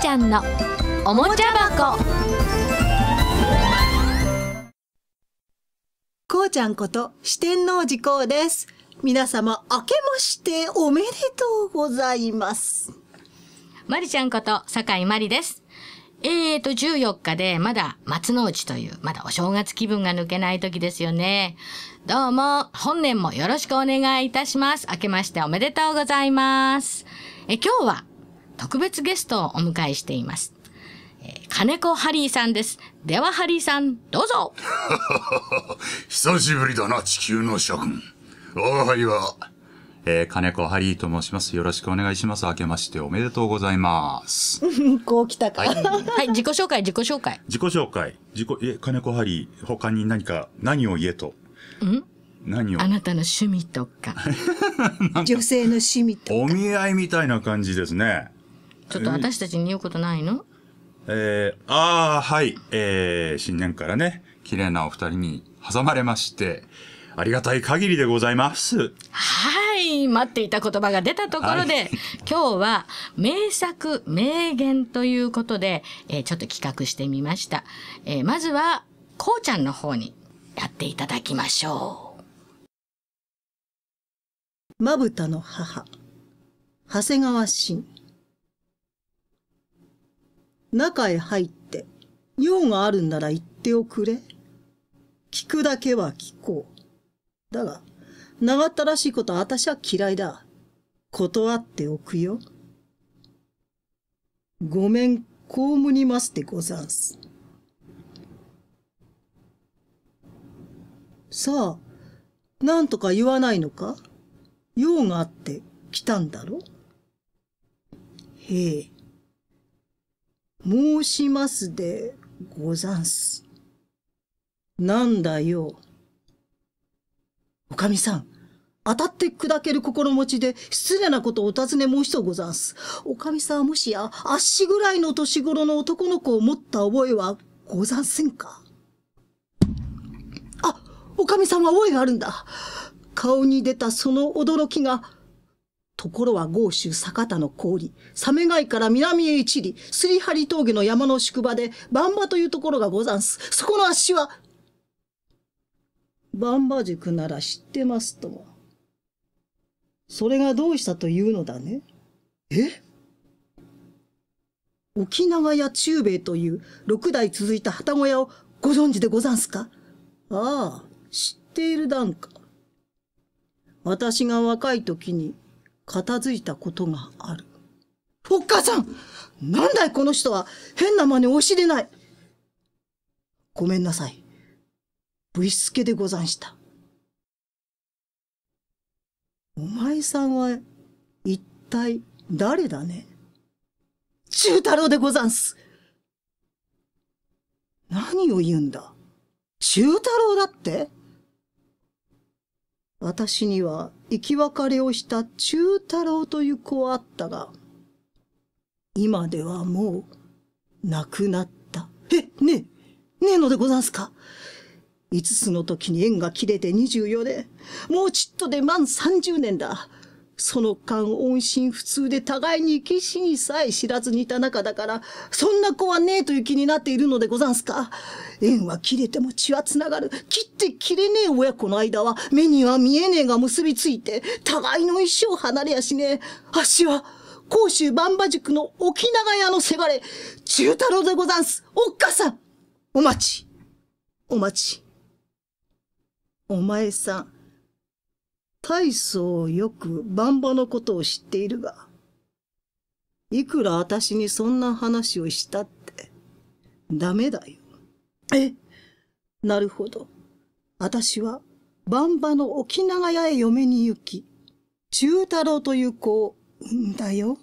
ちゃんのおもちゃ箱こうちゃんこと四天王寺こうです皆様明けましておめでとうございますまりちゃんこと酒井まりですえーと、14日で、まだ松の内という、まだお正月気分が抜けない時ですよね。どうも、本年もよろしくお願いいたします。明けましておめでとうございます。え今日は、特別ゲストをお迎えしています。え金子ハリーさんです。ではハリーさん、どうぞ 久しぶりだな、地球の諸君。おは輩は、えー、金子ハリーと申します。よろしくお願いします。明けましておめでとうございます。こう来たか。はい、はい、自己紹介、自己紹介。自己紹介。自己、え、金子ハリー、他に何か、何を言えと。ん何をあなたの趣味と か。女性の趣味とか。お見合いみたいな感じですね。ちょっと私たちに言うことないのえー、ああ、はい。えー、新年からね、綺麗なお二人に挟まれまして、ありがたい限りでございます。はい、待っていた言葉が出たところで、はい、今日は名作、名言ということで、えー、ちょっと企画してみました。えー、まずは、こうちゃんの方にやっていただきましょう。まぶたの母、長谷川慎。中へ入って、用があるんなら言っておくれ。聞くだけは聞こう。だが、長ったらしいことは私は嫌いだ。断っておくよ。ごめん、こうむにますでござんす。さあ、なんとか言わないのか用があって来たんだろへえ。申しますでござんす。なんだよ。おかみさん、当たって砕ける心持ちで失礼なことをお尋ね申しとござんす。おかみさんはもしや、あっしぐらいの年頃の男の子を持った覚えはござんせんかあ、おかみさんは覚えがあるんだ。顔に出たその驚きが、ところは豪州坂田の氷、サメ街から南へ一里、すりはり峠の山の宿場で、バンバというところがござんす。そこのあっしは、バンバ塾なら知ってますとも。それがどうしたというのだね。え沖縄や中米という六代続いた旗小屋をご存知でござんすかああ、知っている段か。私が若い時に片付いたことがある。おっかさんなんだいこの人は変な真似をしれないごめんなさい。ぶしつけでござんした。お前さんは一体誰だね中太郎でござんす。何を言うんだ中太郎だって私には生き別れをした中太郎という子はあったが、今ではもう、亡くなった。え、ねえ、ねえのでござんすか五つの時に縁が切れて24年、もうちっとで満30年だ。その間音信不通で互いに生き死にさえ知らずにいた仲だから、そんな子はねえという気になっているのでござんすか。縁は切れても血は繋がる。切って切れねえ親子の間は、目には見えねえが結びついて、互いの一生離れやしねえ。あっしは、甲州万馬塾の沖長屋のせがれ、中太郎でござんす。おっかさんお待ち。お待ち。お前さん。大層よく万場のことを知っているが、いくら私にそんな話をしたって、ダメだよ。え、なるほど。私は、万場の沖長屋へ嫁に行き、中太郎という子を産んだよ。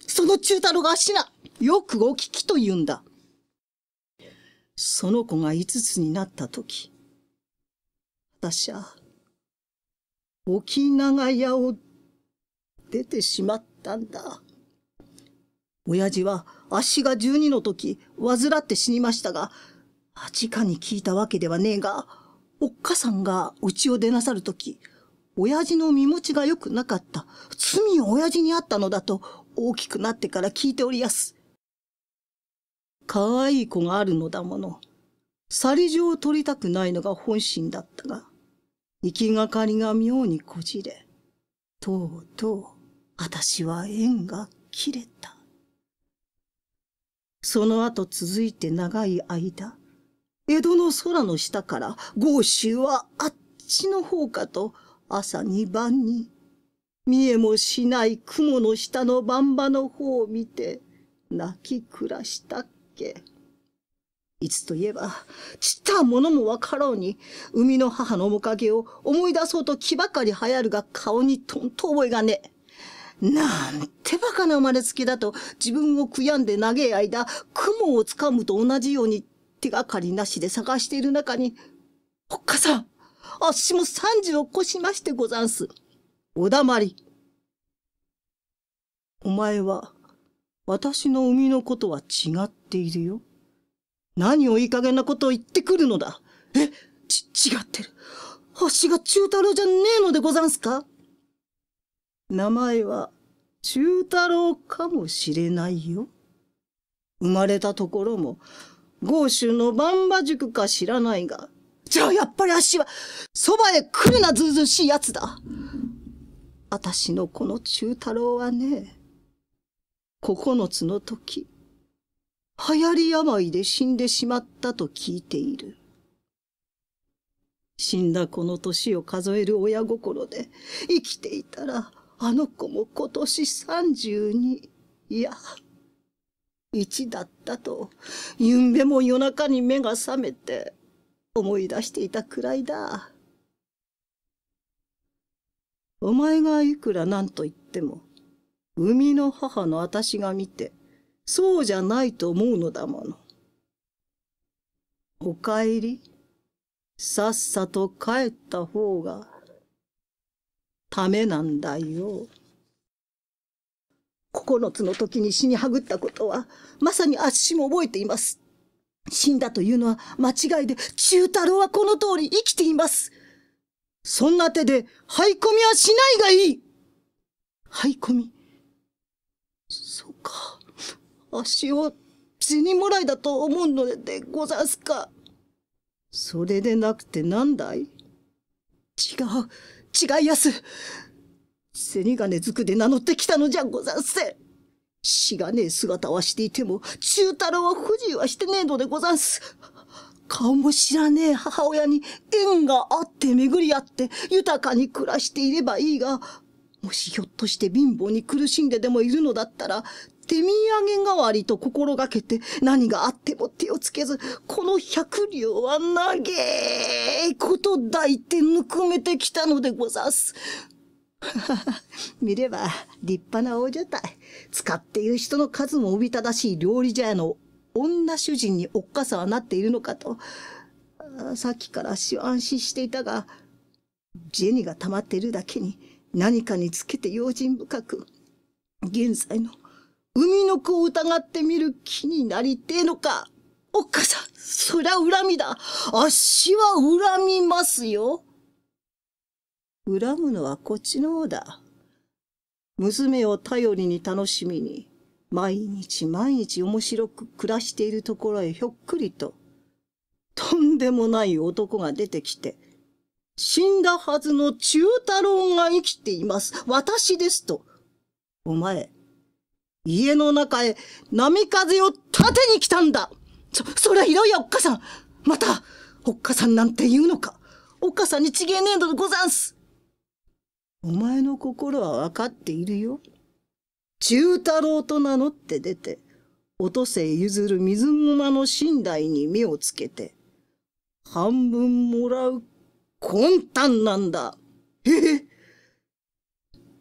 その中太郎がしな、よくお聞きと言うんだ。その子が五つになった時、私は、沖長屋を出てしまったんだ。親父は足が十二の時、患って死にましたが、直に聞いたわけではねえが、おっかさんが家を出なさる時、親父の身持ちが良くなかった、罪を親父にあったのだと、大きくなってから聞いておりやす。可愛い子があるのだもの。去り状を取りたくないのが本心だったが、行きがかりが妙にこじれ、とうとう私は縁が切れた。その後続いて長い間、江戸の空の下から豪州はあっちの方かと朝に晩に、見えもしない雲の下のばんばの方を見て泣き暮らしたっけ。いつといえば、ちったものもわからうに、生みの母の面影を思い出そうと気ばかり流行るが顔にとんと覚えがねえ。なんてバカな生まれつきだと自分を悔やんで長い間、雲をつかむと同じように手がかりなしで探している中に、おっかさん、あっしも三時を越しましてござんす。お黙り。お前は、私の生みのことは違っているよ。何をいい加減なことを言ってくるのだ。え、ち、違ってる。星が中太郎じゃねえのでござんすか名前は中太郎かもしれないよ。生まれたところも、豪州の万馬塾か知らないが、じゃあやっぱり足は、そばへ来るなずうずうしいやつだ。あたしのこの中太郎はね、九つの時、流行り病で死んでしまったと聞いている。死んだ子の年を数える親心で、生きていたら、あの子も今年32、いや、1だったと、ゆんべも夜中に目が覚めて、思い出していたくらいだ。お前がいくら何と言っても、生みの母の私が見て、そうじゃないと思うのだもの。お帰り、さっさと帰った方が、ためなんだよ。九つの時に死にはぐったことは、まさにあっしも覚えています。死んだというのは間違いで、中太郎はこの通り生きています。そんな手で、張り込みはしないがいい張り込み、そうか。足を銭もらいだと思うのでござんすか。それでなくてなんだい違う、違いやす。銭金づくで名乗ってきたのじゃござんせ。しがねえ姿はしていても、中太郎は不自由はしてねえのでござんす。顔も知らねえ母親に縁があって巡り合って豊かに暮らしていればいいが、もしひょっとして貧乏に苦しんででもいるのだったら、手土産代わりと心がけて何があっても手をつけず、この百両は長えこと抱いてぬくめてきたのでござす。見れば立派な王女た使っている人の数もおびただしい料理茶屋の女主人におっかさはなっているのかと。さっきから安心していたが、ジェニが溜まっているだけに何かにつけて用心深く、現在の海の子を疑ってみる気になりてえのか。おっかさん、そりゃ恨みだ。あっしは恨みますよ。恨むのはこっちの方だ。娘を頼りに楽しみに、毎日毎日面白く暮らしているところへひょっくりと、とんでもない男が出てきて、死んだはずの中太郎が生きています。私ですと。お前、家の中へ波風を立てに来たんだそ、そりゃひどいよ、おっかさんまた、おっかさんなんて言うのかおっかさんにちげえねえのでござんすお前の心はわかっているよ。中太郎と名乗って出て、とせ譲る水駒の寝台に目をつけて、半分もらう魂胆なんだ。へへ。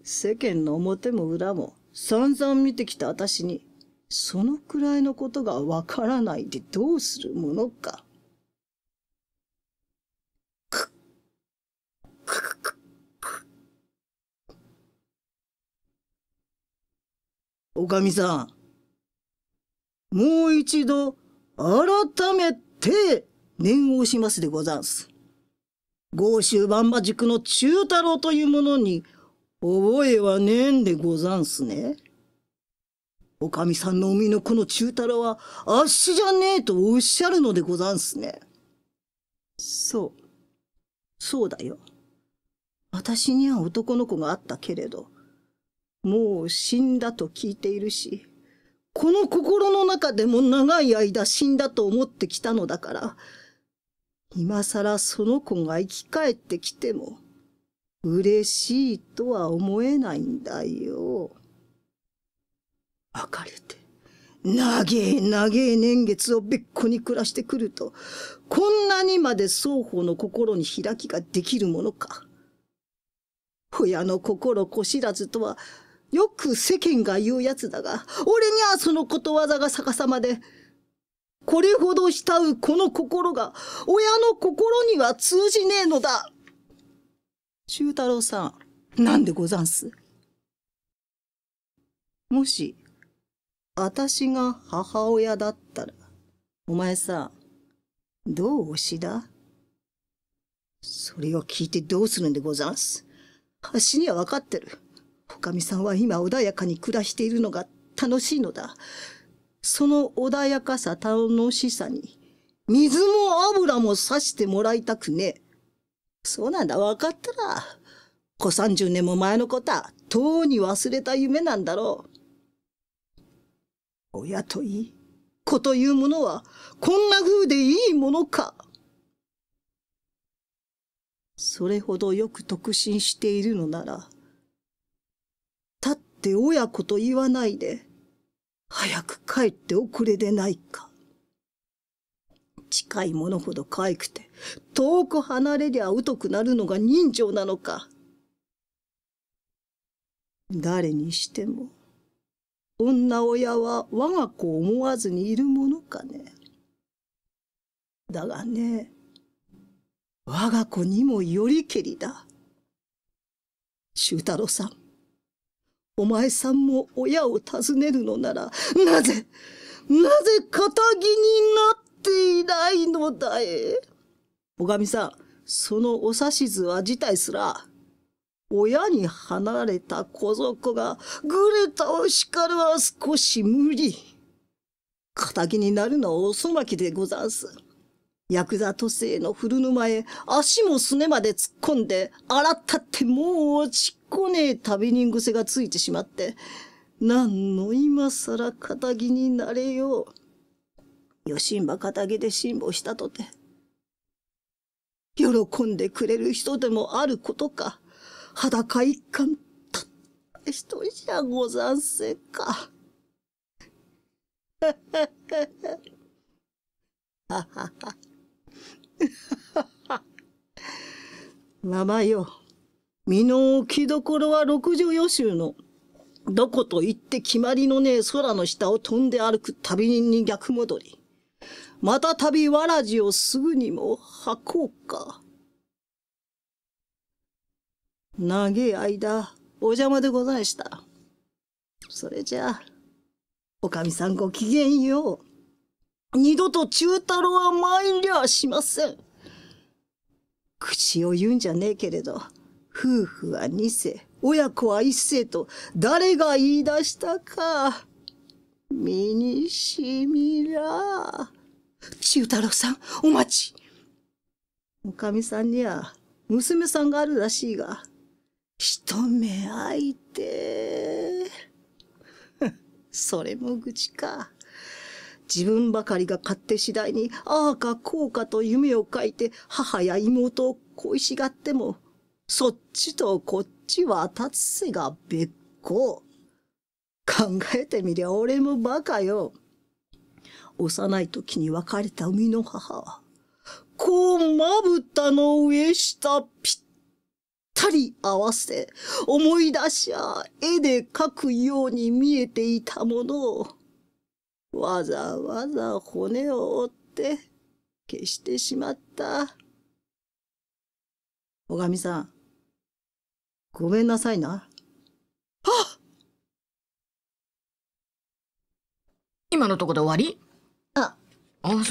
世間の表も裏も、散々見てきた私に、そのくらいのことがわからないでどうするものか。おかみさん、もう一度改めて念をしますでござんす。豪州万馬塾の中太郎というものに覚えはねえんでござんすね。おかみさんの生みの子の中太郎は、あっしじゃねえとおっしゃるのでござんすね。そう。そうだよ。私には男の子があったけれど、もう死んだと聞いているし、この心の中でも長い間死んだと思ってきたのだから、今更その子が生き返ってきても、嬉しいとは思えないんだよ。別れて、長え長え年月を別個に暮らしてくると、こんなにまで双方の心に開きができるものか。親の心こ知らずとは、よく世間が言うやつだが、俺にはそのことわざが逆さまで、これほど慕うこの心が、親の心には通じねえのだ。修太郎さん、なんでござんすもし、あたしが母親だったら、お前さ、どう推しだそれを聞いてどうするんでござんす私にはわかってる。おかみさんは今穏やかに暮らしているのが楽しいのだ。その穏やかさ楽しさに、水も油もさしてもらいたくねえ。そうなんだ、わかったら。小三十年も前のことは、とうに忘れた夢なんだろう。親といい、子というものは、こんな風でいいものか。それほどよく特進しているのなら、立って親子と言わないで、早く帰っておくれでないか。近いものほど可愛くて、遠く離れりゃ疎くなるのが人情なのか。誰にしても、女親は我が子を思わずにいるものかね。だがね、我が子にもよりけりだ。修太郎さん、お前さんも親を訪ねるのなら、なぜ、なぜ仇になっていないのだえ。おかみさん、そのお指図は辞退すら。親に離れた小僧がグレタを叱るは少し無理。仇になるのはおまきでござんす。ヤクザ都政の古沼へ足もすねまで突っ込んで、洗ったってもう落ちっこねえ旅人癖がついてしまって、何の今更仇になれよう。よしんば仇で辛抱したとて。喜んでくれる人でもあることか、裸一貫たった一人じゃござんせんか。ははは。名前よ。身の置きどころは六条予習の。どこと行って決まりのねえ空の下を飛んで歩く旅人に逆戻り。またたびわらじをすぐにも履こうか。長い間、お邪魔でございした。それじゃあ、おかみさんごきげんよう。二度と中太郎は参りゃしません。口を言うんじゃねえけれど、夫婦は二世、親子は一世と、誰が言い出したか。身にしみら。修太郎さん、お待ち。おかみさんには、娘さんがあるらしいが、一目開いて。それも愚痴か。自分ばかりが勝手次第に、ああかこうかと夢を書いて、母や妹を恋しがっても、そっちとこっちは立つせが別う考えてみりゃ俺も馬鹿よ。幼い時に別れた海の母は、こうまぶたの上下ぴったり合わせ、思い出しゃ絵で描くように見えていたものを、わざわざ骨を折って消してしまった。おかみさん、ごめんなさいな。今のとこで終わり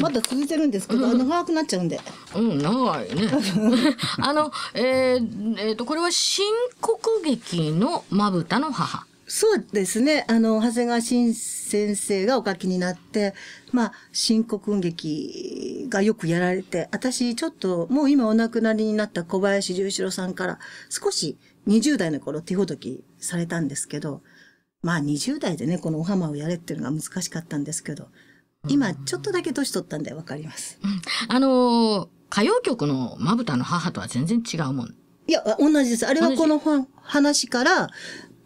まだ続いてるんですけど、あの長くなっちゃうんで。うん、長いね。あの、えー、えー、と、これは新国劇のまぶたの母。そうですね。あの、長谷川新先生がお書きになって、まあ、新国劇がよくやられて、私ちょっと、もう今お亡くなりになった小林十一郎さんから、少し20代の頃手ほどきされたんですけど、まあ20代でね、このお浜をやれっていうのが難しかったんですけど、今ちょっとだけ年取ったんでわかります。あの歌謡曲のまぶたの母とは全然違うもん。いや、同じです。あれはこの話から、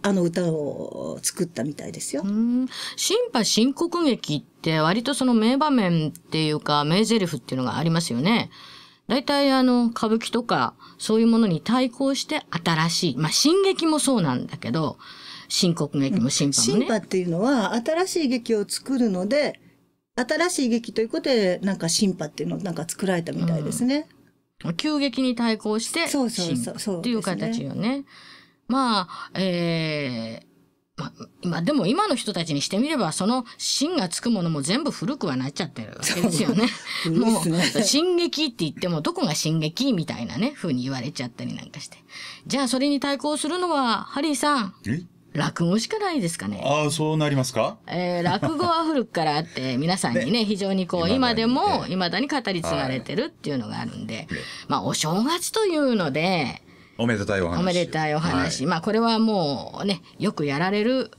あの歌を作ったみたいですよ。新派新国劇って割とその名場面っていうか名台詞っていうのがありますよね。大体あの歌舞伎とかそういうものに対抗して新しい。まあ新劇もそうなんだけど、新国劇も新派もね。新派っていうのは新しい劇を作るので、新しい劇ということで、なんか新派っていうのをなんか作られたみたいですね。うん、急激に対抗して、そうそうそうそう、っていう形よね。まあ、えー、ま、まあでも今の人たちにしてみればその芯がつくものも全部古くはなっちゃってるわけですよね。ねもう進撃って言ってもどこが進撃みたいなね風に言われちゃったりなんかして。じゃあそれに対抗するのはハリーさん。落語しかないですかね。ああ、そうなりますか。えー、落語は古くからあって、皆さんにね、非常にこう、今でも、いまだに語り継がれてるっていうのがあるんで、まあ、お正月というので、おめでたいお話。おめでたいお話。まあ、これはもうね、よくやられる、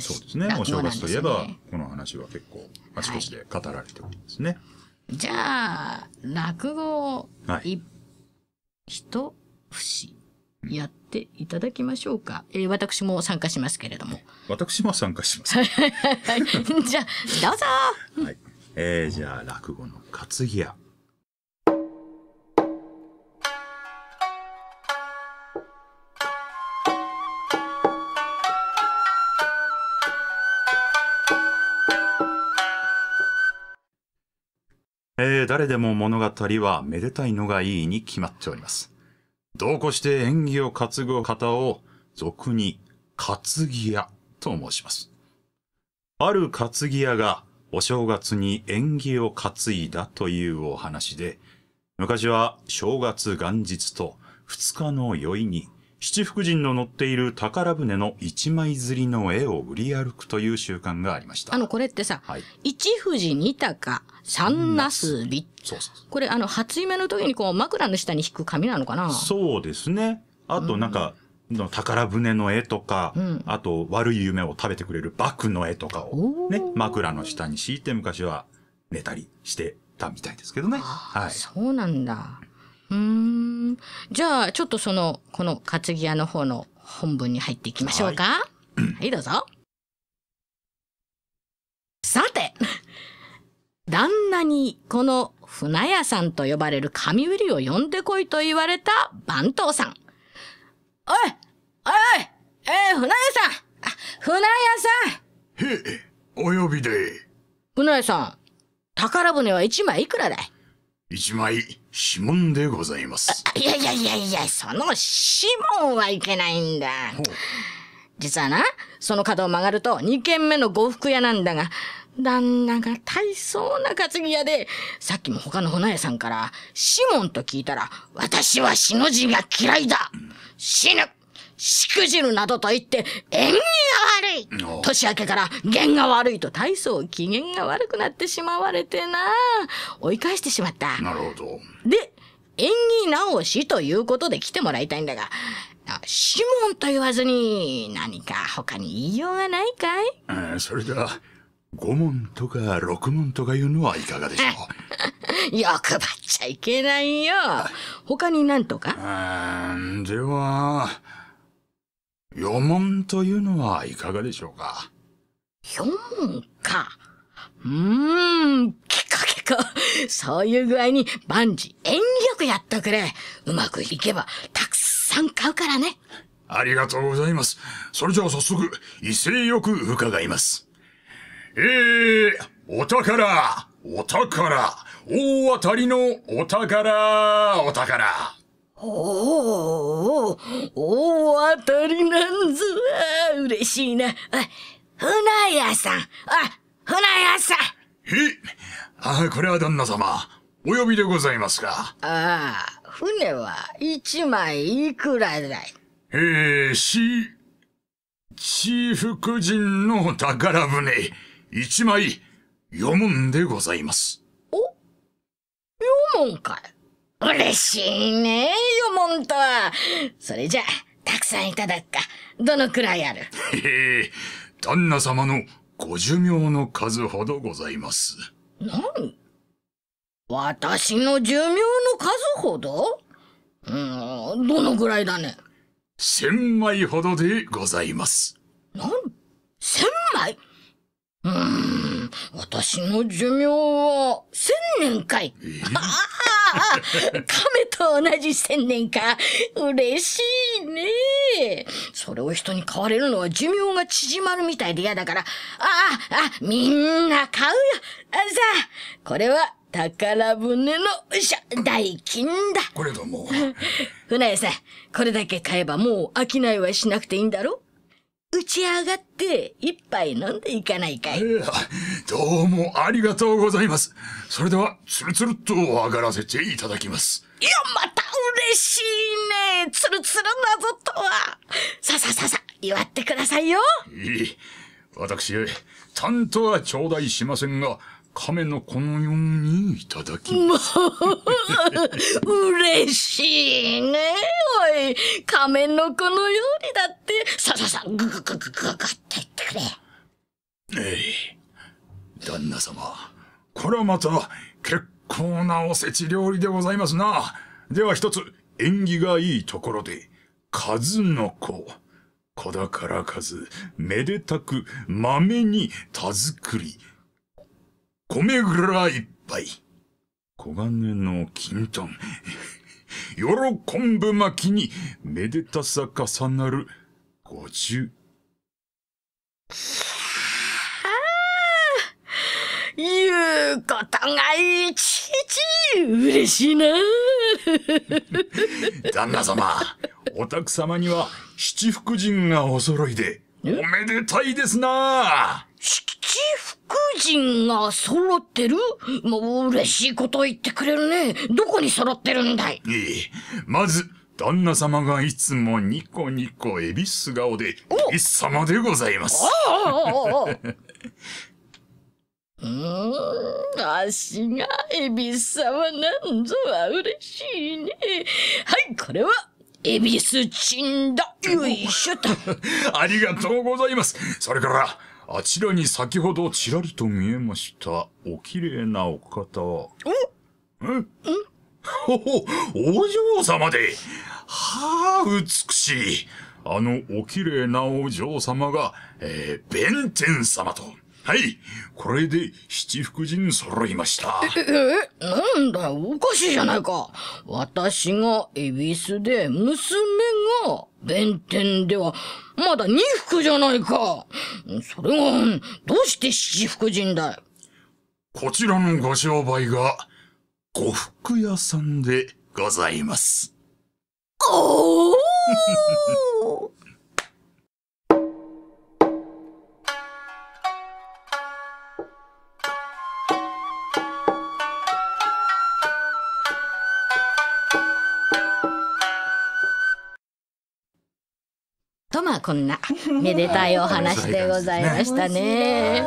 そうですね。お正月といえば、この話は結構、あちこちで語られてるんですね。じゃあ、落語、はい、一節。やっていただきましょうか。えー、私も参加しますけれども。私も参加します。じゃあ、どうぞ、はい、えー、じゃあ、落語の担ぎ屋。えー、誰でも物語はめでたいのがいいに決まっております。同行して縁起を担ぐ方を俗に担ぎ屋と申します。ある担ぎ屋がお正月に縁起を担いだというお話で、昔は正月元日と二日の宵に七福神の乗っている宝船の一枚釣りの絵を売り歩くという習慣がありました。あの、これってさ、はい、一富士二鷹三なすび。そうそうこれ、あの、初夢の時にこう枕の下に引く紙なのかなそうですね。あと、なんか、うん、宝船の絵とか、うん、あと悪い夢を食べてくれる幕の絵とかをね、枕の下に敷いて昔は寝たりしてたみたいですけどね。はい。そうなんだ。うん。じゃあ、ちょっとその、この担ぎ屋の方の本文に入っていきましょうか。はい、はい、どうぞ。さて、旦那にこの船屋さんと呼ばれる神売りを呼んでこいと言われた番頭さん。おいおいえー、船屋さんあ、船屋さんへえ、お呼びで。船屋さん、宝船は一枚いくらだい一枚指紋でございますいやいやいやいやその指紋はいけないんだ実はなその角を曲がると2軒目の呉服屋なんだが旦那が大層な担ぎ屋で、さっきも他の花屋さんから、シモンと聞いたら、私は死の字が嫌いだ死ぬしくじるなどと言って、縁起が悪い年明けから弦が悪いと体操機嫌が悪くなってしまわれてな。追い返してしまった。なるほど。で、縁起直しということで来てもらいたいんだが、指紋と言わずに何か他に言いようがないかいえあ、それでは、五問とか六問とかいうのはいかがでしょう 欲張っちゃいけないよ。他に何とかうん、では、余紋というのはいかがでしょうか余門か。うーん、きかきか。そういう具合に万事遠慮くやっとくれ。うまくいけばたくさん買うからね。ありがとうございます。それじゃあ早速、威勢よく伺います。えー、お宝、お宝、大当たりのお宝、お宝。おお、大当たりなんぞ。嬉しいな。あ、船屋さん。あ、船屋さん。へあ、これは旦那様。お呼びでございますか。ああ、船は一枚いくらだいえー、し、地福人の宝船、一枚、むんでございます。おむんかい嬉しいねよ、もんと。それじゃ、たくさんいただくか。どのくらいあるへえ、旦那様のご寿命の数ほどございます。何私の寿命の数ほどうん、どのくらいだね千枚ほどでございます。何千枚うーん、私の寿命は千年かい。えー亀と同じ千年か。嬉しいね。それを人に買われるのは寿命が縮まるみたいで嫌だから。ああ、あ、みんな買うよ。あさあ、これは宝船の、しゃ、代金だ。これども。船屋さん、これだけ買えばもう商いはしなくていいんだろ打ち上がって一杯飲んでいかないかい。どうもありがとうございます。それでは、つるつるっと上がらせていただきます。いや、また嬉しいね。つるつるなぞとは。ささささ、祝ってくださいよ。いい。私、担当は頂戴しませんが、亀のこのようにいただきます。もう、嬉しいね。仮面の子の料理だって、さささ、ぐぐぐぐぐぐって言ってくれ。ええ、旦那様。これはまた、結構なおせち料理でございますな。では一つ、縁起がいいところで、数の子。子だから数、めでたく、豆に田作り。米蔵いっぱい。金の金ト喜んぶ巻きに、めでたさ重なる、五十。言うことがいちいち嬉しいな。旦那様、お宅様には七福神がお揃いで、おめでたいですな。福人が揃ってるもう嬉しいこと言ってくれるね。どこに揃ってるんだいええ。まず、旦那様がいつもニコニコエビス顔で、エビス様でございます。うーん、あしがエビス様なんぞは嬉しいね。はい、これは、エビスチンだ。よいしょと。ありがとうございます。それから、あちらに先ほどちらりと見えました、お綺麗なお方は。えんんほほ、お嬢様で。はあ、美しい。あのお綺麗なお嬢様が、えー、弁天様と。はい。これで七福神揃いました。え、え、なんだおかしいじゃないか。私が恵比寿で、娘が弁天では、まだ二服じゃないか。それが、どうして七福神だいこちらのご商売が、呉服屋さんでございます。おーこんなめでたいお話でございましたね。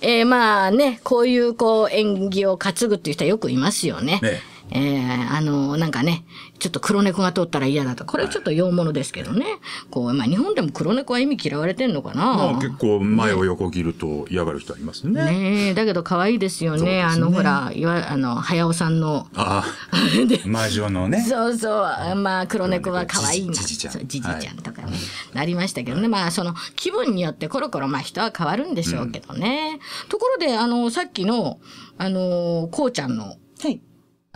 えー、まあねこういうこう演技を担ぐっていう人はよくいますよねねえー、あの、なんかね、ちょっと黒猫が通ったら嫌だと。これちょっと洋物ですけどね。こう、まあ日本でも黒猫は意味嫌われてんのかな。まあ結構前を横切ると嫌がる人いますね。ねえ、だけど可愛いですよね。ねあの、ほら、いわ、あの、早尾さんの。ああ。魔 女のね。そうそう。まあ黒猫は可愛いな。じじちゃん。じじちゃんとかね、はい、なりましたけどね。まあその気分によってコロコロ、まあ人は変わるんでしょうけどね。うん、ところで、あの、さっきの、あの、こうちゃんの。はい。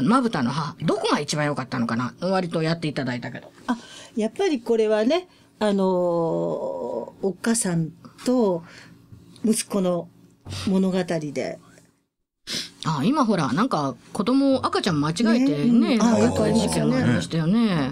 まぶたの歯、どこが一番良かったのかな割とやっていただいたけど。あ、やっぱりこれはね、あのー、おっさんと息子の物語で。あ今ほらなんか子供赤ちゃん間違えてねね事件がありましたよね。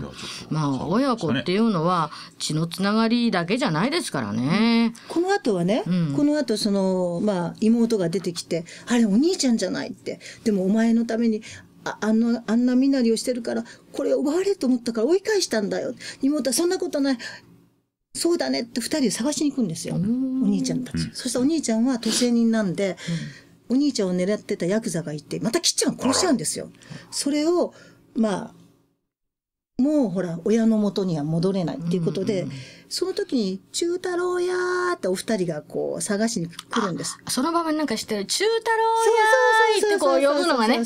まあ親子っていうのは血のつながりだけじゃないですからね。この後はね、うん、この後そのまあ妹が出てきてあれお兄ちゃんじゃないってでもお前のためにああのあんな身なりをしてるからこれ奪われると思ったから追い返したんだよ妹はそんなことないそうだねって2人で探しに行くんですよお兄ちゃんたち、うん、そしたらお兄ちゃんは都政人なんで、うん、お兄ちゃんを狙ってたヤクザがいてまたきっちゃん殺しちゃうんですよそれをまあもうほら親の元には戻れないっていうことで、うんうん、その時に「中太郎や」ってお二人がこう探しに来るんですその場面なんか知ってる「中太郎や」ってこう呼ぶのがね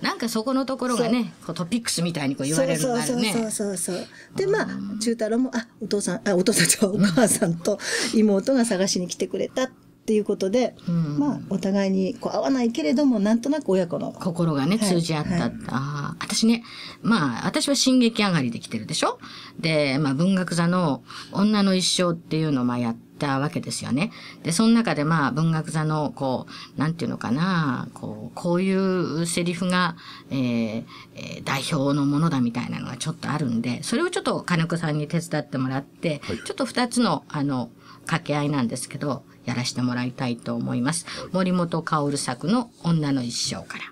なんかそこのところがねこうトピックスみたいにこう言われるのがあるねそうそうそうでまあ中太郎も「あお父さんあお父さんとお母さんと妹が探しに来てくれた」っていうことで、うん、まあお互いにこう合わないけれどもなんとなく親子の心がね通じ合った、はいはい、あ私ねまあ私は進撃上がりできてるでしょで、まあ、文学座の「女の一生」っていうのをまあやったわけですよね。で、その中でまあ文学座のこう、なんていうのかな、こう、こういうセリフが、えー、えー、代表のものだみたいなのがちょっとあるんで、それをちょっと金子さんに手伝ってもらって、はい、ちょっと二つの、あの、掛け合いなんですけど、やらしてもらいたいと思います。森本薫作の女の一生から。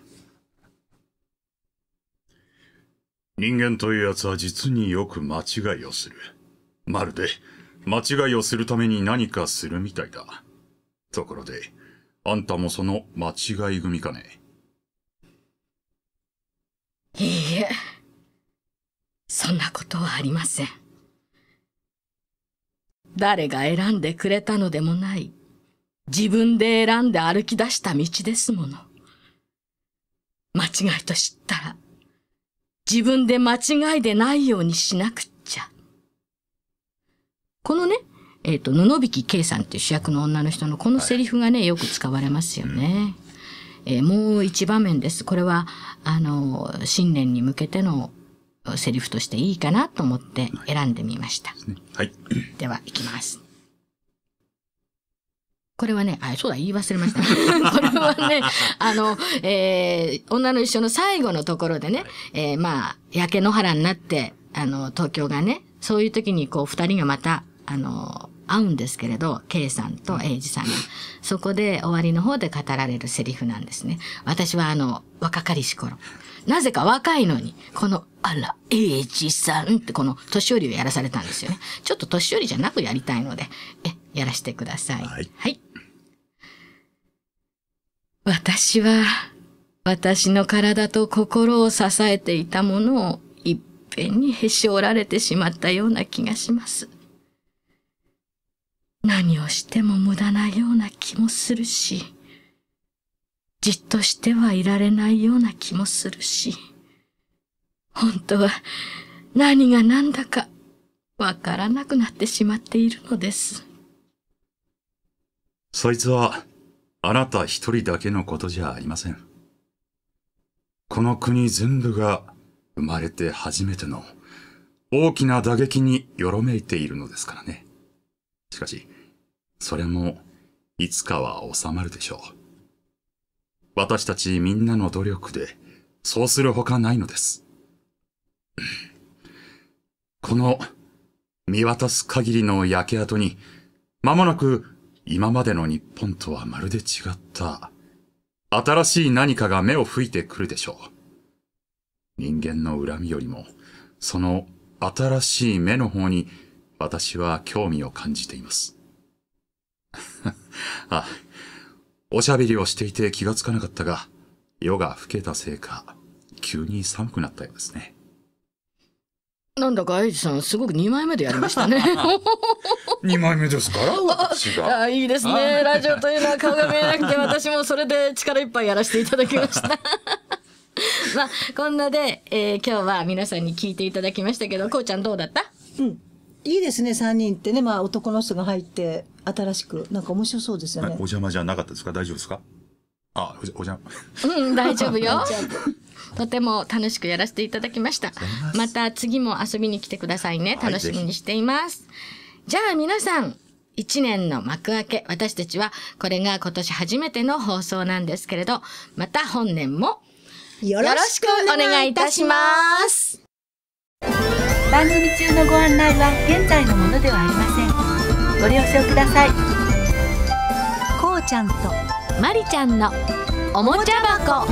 人間というやつは実によく間違いをする。まるで、間違いをするために何かするみたいだ。ところで、あんたもその間違い組かねいいえ、そんなことはありません。誰が選んでくれたのでもない、自分で選んで歩き出した道ですもの。間違いと知ったら、自分で間違いでないようにしなくっちゃ。このね、えっ、ー、と、布引圭さんっていう主役の女の人のこのセリフがね、よく使われますよね。えー、もう一場面です。これは、あの、新年に向けてのセリフとしていいかなと思って選んでみました。はい。では、いきます。これはね、あ、そうだ、言い忘れました。これはね、あの、えー、女の一緒の最後のところでね、はい、えー、まあ、焼け野原になって、あの、東京がね、そういう時にこう、二人がまた、あの、会うんですけれど、K さんと A 二さんが。そこで終わりの方で語られるセリフなんですね。私はあの、若かりし頃。なぜか若いのに、この、あら、英治さんってこの年寄りをやらされたんですよね。ちょっと年寄りじゃなくやりたいので、え、やらしてください。はい。はい、私は、私の体と心を支えていたものをいっぺんにへし折られてしまったような気がします。何をしても無駄なような気もするし。じっとしてはいられないような気もするし、本当は何が何だかわからなくなってしまっているのです。そいつはあなた一人だけのことじゃありません。この国全部が生まれて初めての大きな打撃によろめいているのですからね。しかし、それもいつかは収まるでしょう。私たちみんなの努力で、そうするほかないのです。この、見渡す限りの焼け跡に、まもなく今までの日本とはまるで違った、新しい何かが目を吹いてくるでしょう。人間の恨みよりも、その新しい目の方に私は興味を感じています。あ、おしゃべりをしていて気がつかなかったが、夜が更けたせいか、急に寒くなったようですね。なんだかエイジさんすごく2枚目でやりましたね。2 枚目ですから私が。あいいですね。ラジオというのは顔が見えなくて私もそれで力いっぱいやらせていただきました。まあこんなで、えー、今日は皆さんに聞いていただきましたけど、こうちゃんどうだったうんいいですね、3人ってね、まあ、男の人が入って、新しく、なんか面白そうですよね。お邪魔じゃなかったですか大丈夫ですかあ、お邪魔。うん、大丈夫よ。とても楽しくやらせていただきました。また次も遊びに来てくださいね。楽しみにしています。はい、じゃあ皆さん、一年の幕開け、私たちはこれが今年初めての放送なんですけれど、また本年もよろしくお願いいたします。番組中のご案内は現在のものではありませんご了承くださいこうちゃんとまりちゃんのおもちゃ箱